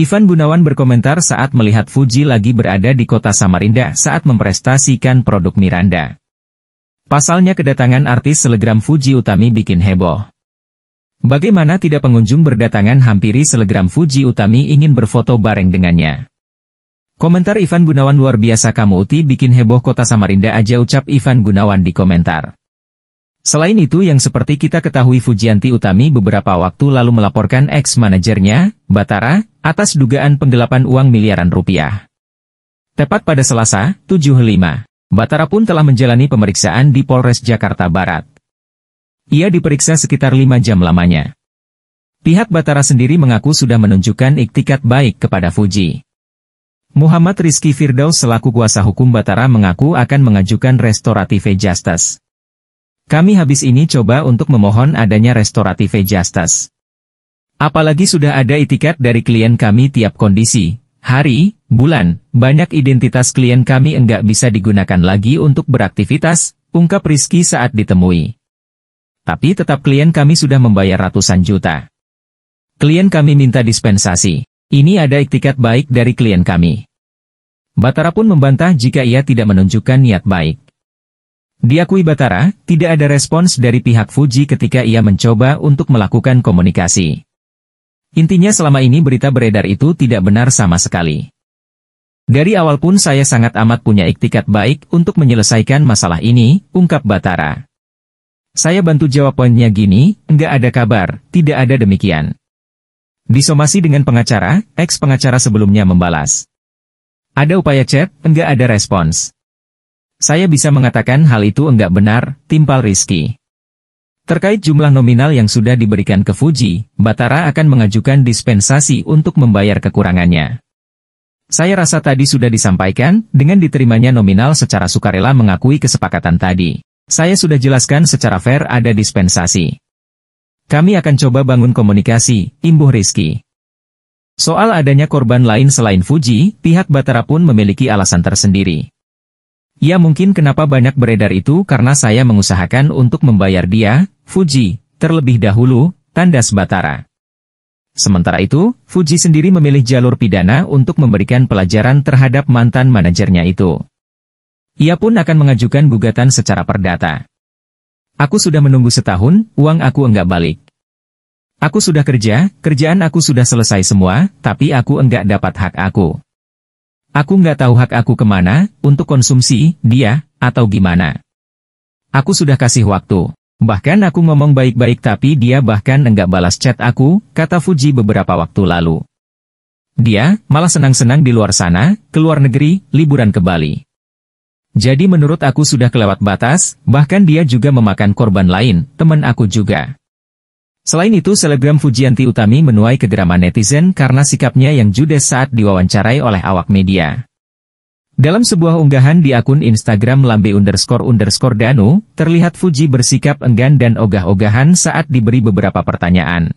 Ivan Gunawan berkomentar saat melihat Fuji lagi berada di kota Samarinda saat memprestasikan produk Miranda. Pasalnya kedatangan artis selegram Fuji Utami bikin heboh. Bagaimana tidak pengunjung berdatangan hampiri selegram Fuji Utami ingin berfoto bareng dengannya. Komentar Ivan Gunawan luar biasa kamu uti bikin heboh kota Samarinda aja ucap Ivan Gunawan di komentar. Selain itu yang seperti kita ketahui Fujianti Utami beberapa waktu lalu melaporkan ex-manajernya, Batara, atas dugaan penggelapan uang miliaran rupiah. Tepat pada Selasa, 75, Batara pun telah menjalani pemeriksaan di Polres Jakarta Barat. Ia diperiksa sekitar 5 jam lamanya. Pihak Batara sendiri mengaku sudah menunjukkan iktikat baik kepada Fuji. Muhammad Rizky Firdaus selaku kuasa hukum Batara mengaku akan mengajukan restoratif justice. Kami habis ini coba untuk memohon adanya restoratif justice. Apalagi sudah ada itikat dari klien kami tiap kondisi, hari, bulan, banyak identitas klien kami enggak bisa digunakan lagi untuk beraktivitas, ungkap Rizky saat ditemui. Tapi tetap klien kami sudah membayar ratusan juta. Klien kami minta dispensasi. Ini ada iktikat baik dari klien kami. Batara pun membantah jika ia tidak menunjukkan niat baik. Diakui Batara, tidak ada respons dari pihak Fuji ketika ia mencoba untuk melakukan komunikasi. Intinya selama ini berita beredar itu tidak benar sama sekali. Dari awal pun saya sangat amat punya iktikat baik untuk menyelesaikan masalah ini, ungkap Batara. Saya bantu jawabannya gini, nggak ada kabar, tidak ada demikian. Disomasi dengan pengacara, ex-pengacara sebelumnya membalas. Ada upaya chat, nggak ada respons. Saya bisa mengatakan hal itu enggak benar, timpal Rizky. Terkait jumlah nominal yang sudah diberikan ke Fuji, Batara akan mengajukan dispensasi untuk membayar kekurangannya. Saya rasa tadi sudah disampaikan, dengan diterimanya nominal secara sukarela mengakui kesepakatan tadi. Saya sudah jelaskan secara fair ada dispensasi. Kami akan coba bangun komunikasi, imbuh Rizky. Soal adanya korban lain selain Fuji, pihak Batara pun memiliki alasan tersendiri. Ya mungkin kenapa banyak beredar itu karena saya mengusahakan untuk membayar dia, Fuji, terlebih dahulu, tandas Batara. Sementara itu, Fuji sendiri memilih jalur pidana untuk memberikan pelajaran terhadap mantan manajernya itu. Ia pun akan mengajukan gugatan secara perdata. Aku sudah menunggu setahun, uang aku enggak balik. Aku sudah kerja, kerjaan aku sudah selesai semua, tapi aku enggak dapat hak aku. Aku nggak tahu hak aku kemana, untuk konsumsi, dia, atau gimana. Aku sudah kasih waktu. Bahkan aku ngomong baik-baik tapi dia bahkan enggak balas chat aku, kata Fuji beberapa waktu lalu. Dia, malah senang-senang di luar sana, ke luar negeri, liburan ke Bali. Jadi menurut aku sudah kelewat batas, bahkan dia juga memakan korban lain, teman aku juga. Selain itu selebgram Fujianti Utami menuai kegeraman netizen karena sikapnya yang judes saat diwawancarai oleh awak media. Dalam sebuah unggahan di akun Instagram lambe underscore underscore danu, terlihat Fuji bersikap enggan dan ogah-ogahan saat diberi beberapa pertanyaan.